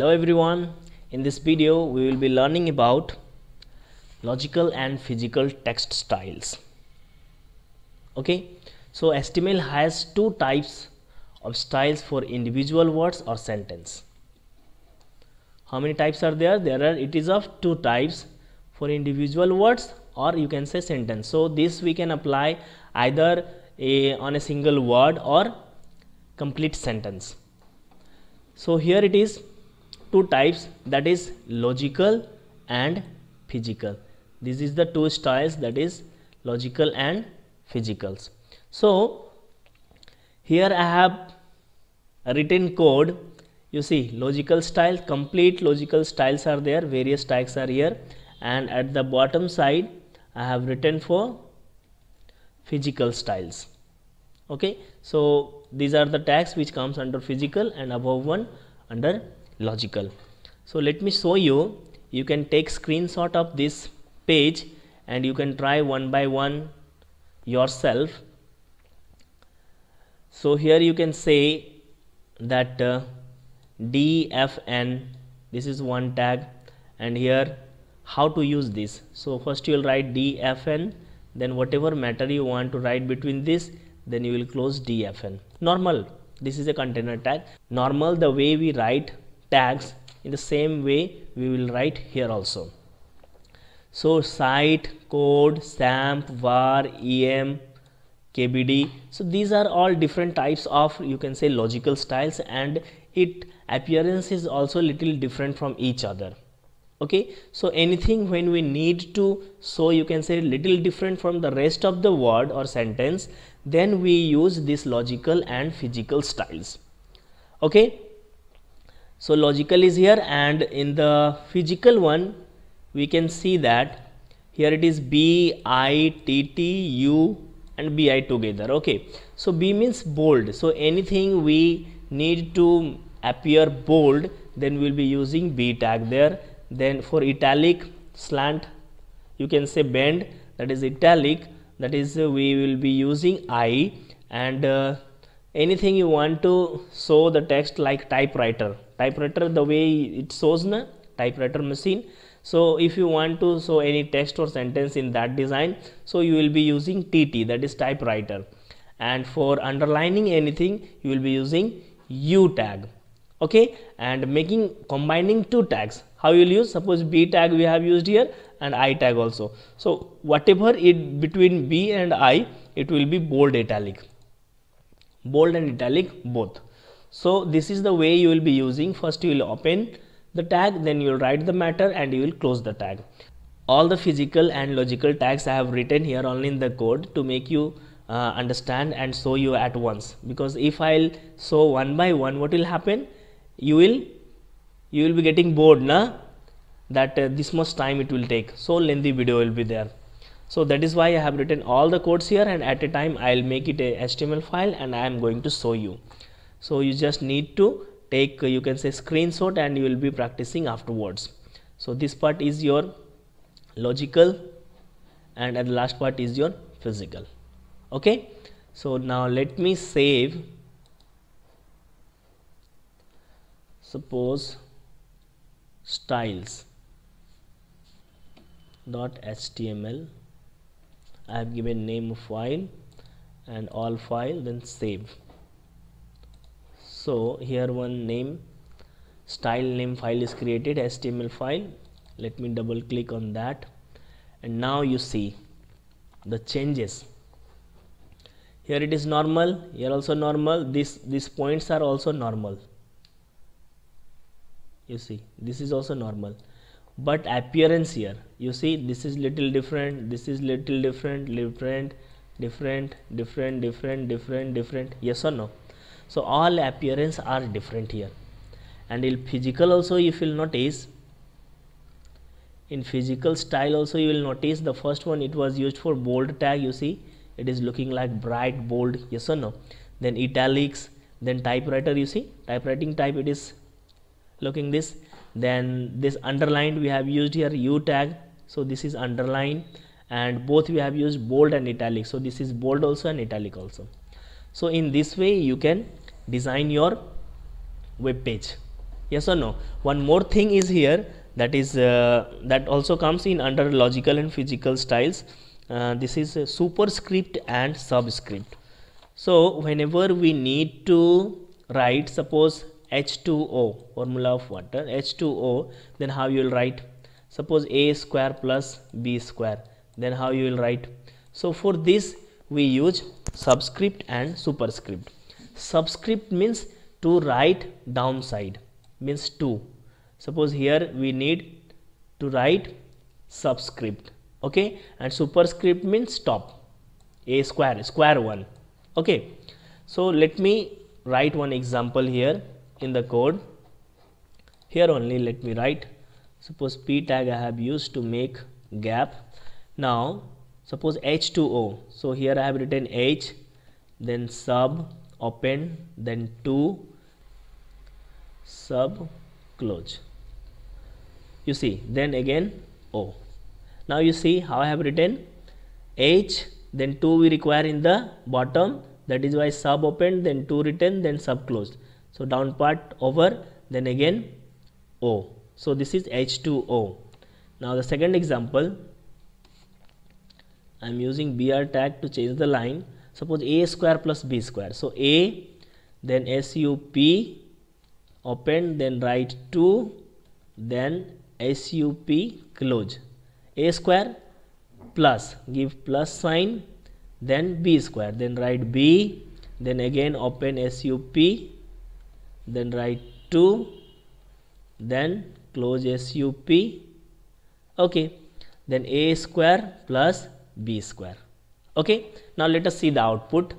hello everyone in this video we will be learning about logical and physical text styles okay so html has two types of styles for individual words or sentence how many types are there there are it is of two types for individual words or you can say sentence so this we can apply either a, on a single word or complete sentence so here it is two types that is logical and physical this is the two styles that is logical and physicals so here i have written code you see logical style complete logical styles are there various tags are here and at the bottom side i have written for physical styles okay so these are the tags which comes under physical and above one under logical so let me show you you can take screenshot of this page and you can try one by one yourself so here you can say that uh, dfn this is one tag and here how to use this so first you will write dfn then whatever matter you want to write between this then you will close dfn normal this is a container tag normal the way we write tags in the same way we will write here also so site code samp var em kbd so these are all different types of you can say logical styles and it appearance is also little different from each other okay so anything when we need to so you can say little different from the rest of the word or sentence then we use this logical and physical styles okay so logical is here and in the physical one we can see that here it is B, I, T, T, U and B, I together okay. So B means bold so anything we need to appear bold then we'll be using B tag there then for italic slant you can say bend that is italic that is uh, we will be using I and uh, anything you want to show the text like typewriter typewriter the way it shows na typewriter machine so if you want to show any text or sentence in that design so you will be using tt that is typewriter and for underlining anything you will be using u tag okay and making combining two tags how you will use suppose b tag we have used here and i tag also so whatever it between b and i it will be bold italic bold and italic both so this is the way you will be using. First you will open the tag, then you will write the matter and you will close the tag. All the physical and logical tags I have written here only in the code to make you uh, understand and show you at once because if I'll show one by one what will happen you will you will be getting bored na that uh, this much time it will take so lengthy video will be there so that is why I have written all the codes here and at a time I'll make it a HTML file and I am going to show you so you just need to take uh, you can say screenshot and you will be practicing afterwards so this part is your logical and at the last part is your physical okay so now let me save suppose styles dot html i have given name of file and all file then save so here one name style name file is created HTML file let me double click on that and now you see the changes here it is normal here also normal this these points are also normal you see this is also normal but appearance here you see this is little different this is little different different different different different different different yes or no so all appearance are different here and in physical also if you will notice in physical style also you will notice the first one it was used for bold tag you see it is looking like bright bold yes or no then italics then typewriter you see typewriting type it is looking this then this underlined we have used here u tag so this is underlined, and both we have used bold and italic so this is bold also and italic also so in this way you can design your web page yes or no one more thing is here that is uh, that also comes in under logical and physical styles uh, this is superscript and subscript so whenever we need to write suppose H2O formula of water H2O then how you will write suppose A square plus B square then how you will write so for this we use subscript and superscript subscript means to write downside means to suppose here we need to write subscript okay and superscript means top a square square one okay so let me write one example here in the code here only let me write suppose p tag I have used to make gap now suppose H2O so here I have written H then sub open then two sub close you see then again o now you see how i have written h then 2 we require in the bottom that is why sub open then 2 written then sub closed so down part over then again o so this is h2o now the second example i am using br tag to change the line suppose a square plus b square so a then sup open then write 2 then sup close a square plus give plus sign then b square then write b then again open sup then write 2 then close sup okay then a square plus b square okay now let us see the output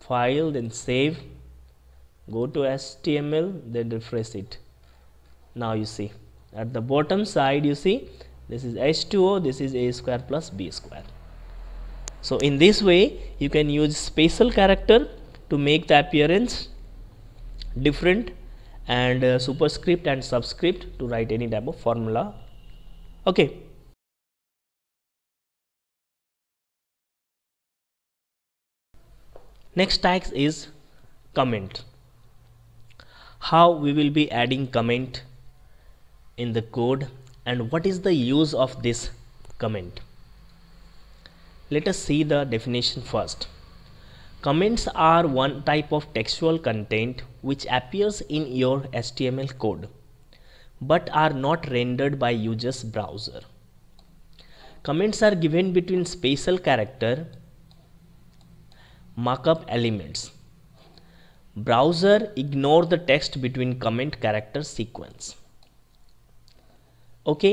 file then save go to HTML then refresh it now you see at the bottom side you see this is H2O this is A square plus B square so in this way you can use special character to make the appearance different and uh, superscript and subscript to write any type of formula okay next tag is comment how we will be adding comment in the code and what is the use of this comment let us see the definition first comments are one type of textual content which appears in your HTML code but are not rendered by user's browser comments are given between spatial character markup elements. Browser ignore the text between comment character sequence. Okay.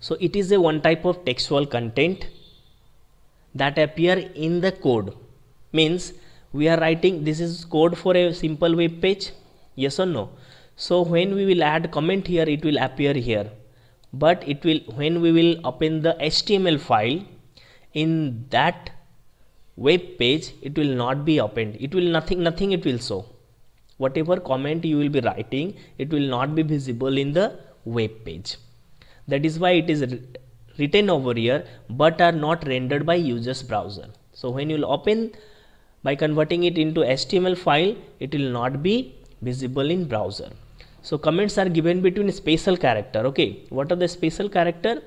So it is a one type of textual content that appear in the code means we are writing this is code for a simple web page yes or no so when we will add comment here it will appear here but it will when we will open the html file in that web page it will not be opened it will nothing nothing it will show whatever comment you will be writing it will not be visible in the web page that is why it is written over here but are not rendered by user's browser so when you will open by converting it into html file it will not be visible in browser so comments are given between special character okay what are the special character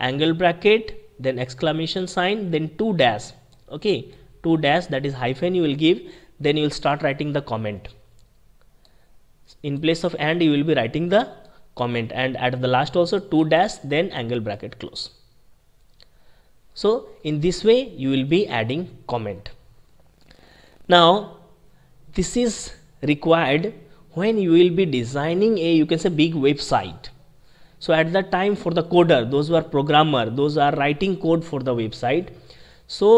angle bracket then exclamation sign then two dash okay 2 dash that is hyphen you will give then you will start writing the comment in place of and you will be writing the comment and at the last also 2 dash then angle bracket close so in this way you will be adding comment now this is required when you will be designing a you can say big website so at that time for the coder those who are programmer those are writing code for the website so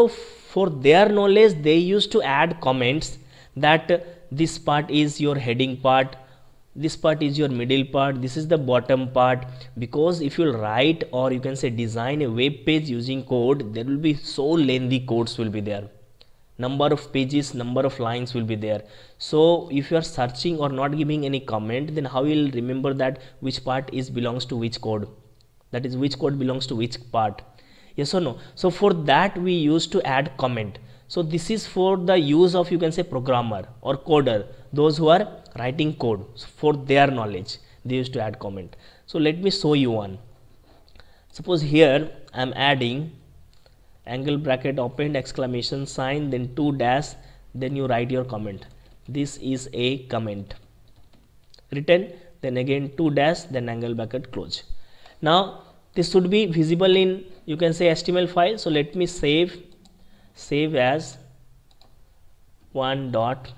for their knowledge they used to add comments that this part is your heading part this part is your middle part this is the bottom part because if you write or you can say design a web page using code there will be so lengthy codes will be there number of pages number of lines will be there so if you are searching or not giving any comment then how you will remember that which part is belongs to which code that is which code belongs to which part yes or no so for that we used to add comment so this is for the use of you can say programmer or coder those who are writing code for their knowledge they used to add comment so let me show you one suppose here i am adding angle bracket open exclamation sign then two dash then you write your comment this is a comment written then again two dash then angle bracket close now this should be visible in you can say HTML file so let me save save as one dot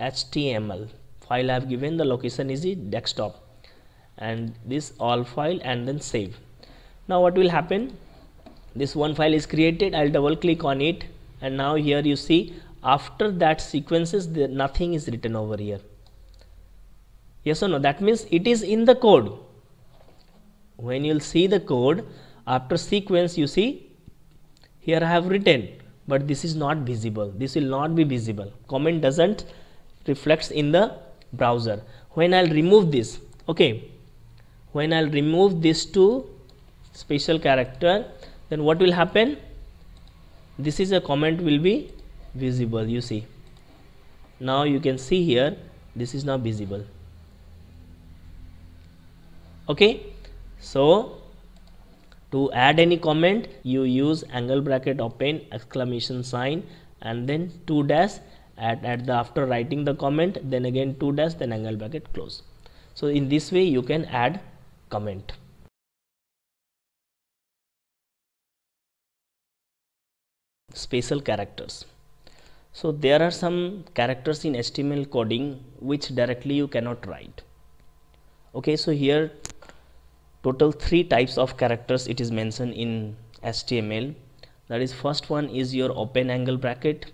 HTML file I have given the location is the desktop and this all file and then save now what will happen this one file is created I'll double click on it and now here you see after that sequences there nothing is written over here yes or no that means it is in the code when you'll see the code after sequence you see here I have written but this is not visible this will not be visible comment doesn't reflects in the browser when I'll remove this okay when I'll remove this to special character then what will happen this is a comment will be visible you see now you can see here this is now visible okay so to add any comment you use angle bracket open exclamation sign and then two dash at, at the after writing the comment then again two dash then angle bracket close so in this way you can add comment spatial characters so there are some characters in HTML coding which directly you cannot write okay so here total three types of characters it is mentioned in HTML that is first one is your open angle bracket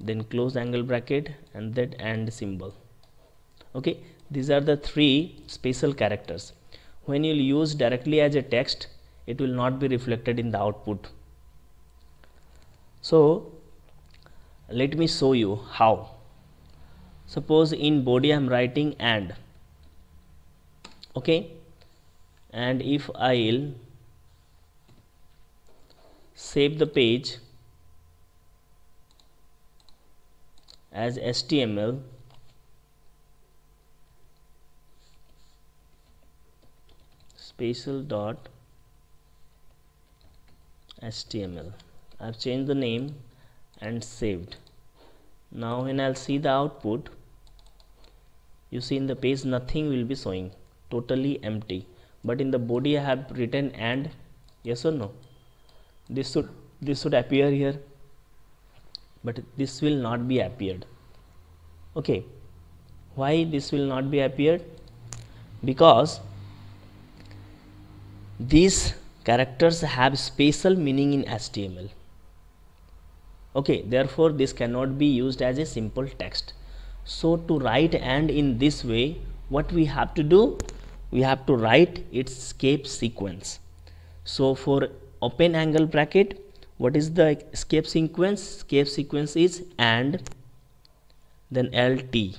then close angle bracket and that and symbol okay these are the three special characters when you use directly as a text it will not be reflected in the output so let me show you how suppose in body I am writing and okay and if I'll save the page as HTML spatial dot HTML I've changed the name and saved now when I'll see the output you see in the page nothing will be showing totally empty but in the body I have written and yes or no this should this should appear here but this will not be appeared okay why this will not be appeared because these characters have special meaning in HTML okay therefore this cannot be used as a simple text so to write and in this way what we have to do we have to write its escape sequence. So for open angle bracket what is the escape sequence? Escape sequence is and then LT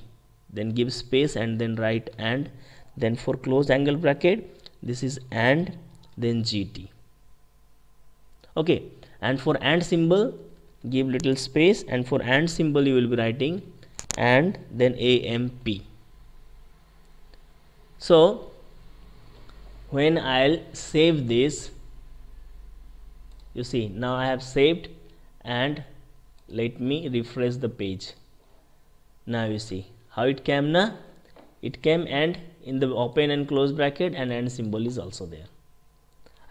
then give space and then write and then for closed angle bracket this is and then GT okay and for and symbol give little space and for and symbol you will be writing and then AMP so when I'll save this you see now I have saved and let me refresh the page now you see how it came now it came and in the open and close bracket and end symbol is also there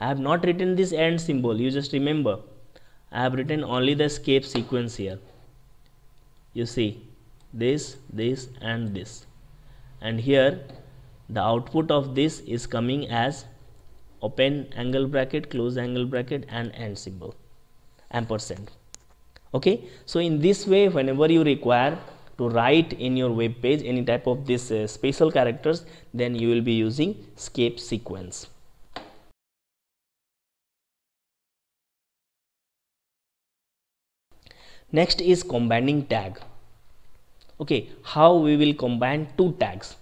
I have not written this end symbol you just remember I have written only the escape sequence here you see this this and this and here the output of this is coming as open angle bracket close angle bracket and and symbol ampersand okay so in this way whenever you require to write in your web page any type of this uh, special characters then you will be using scape sequence next is combining tag okay how we will combine two tags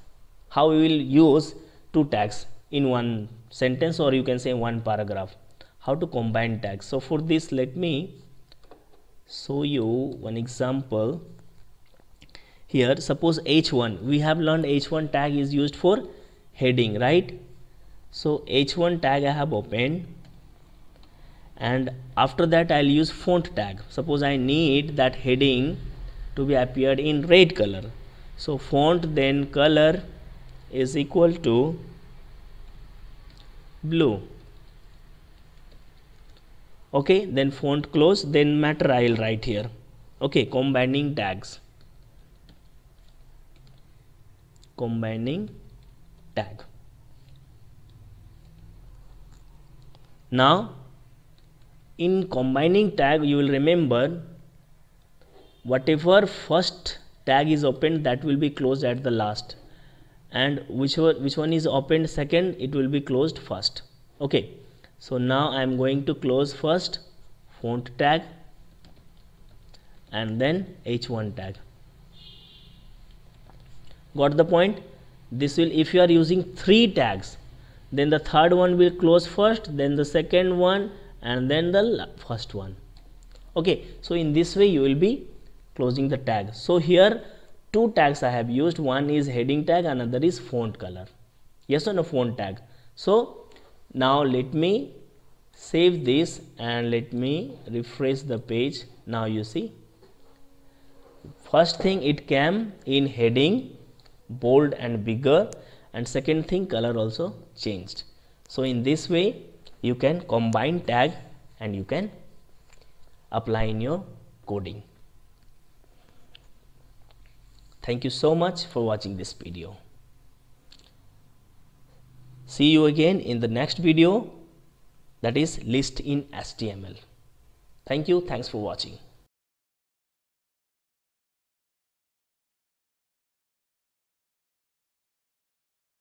how we will use two tags in one sentence or you can say one paragraph how to combine tags so for this let me show you one example here suppose h1 we have learned h1 tag is used for heading right so h1 tag i have opened and after that i'll use font tag suppose i need that heading to be appeared in red color so font then color is equal to blue okay then font close then matter i'll write here okay combining tags combining tag now in combining tag you will remember whatever first tag is opened that will be closed at the last and whichever which one is opened second it will be closed first okay so now i am going to close first font tag and then h1 tag got the point this will if you are using three tags then the third one will close first then the second one and then the first one okay so in this way you will be closing the tag so here two tags I have used one is heading tag another is font color yes or no font tag so now let me save this and let me refresh the page now you see first thing it came in heading bold and bigger and second thing color also changed so in this way you can combine tag and you can apply in your coding Thank you so much for watching this video. See you again in the next video that is list in HTML. Thank you. Thanks for watching.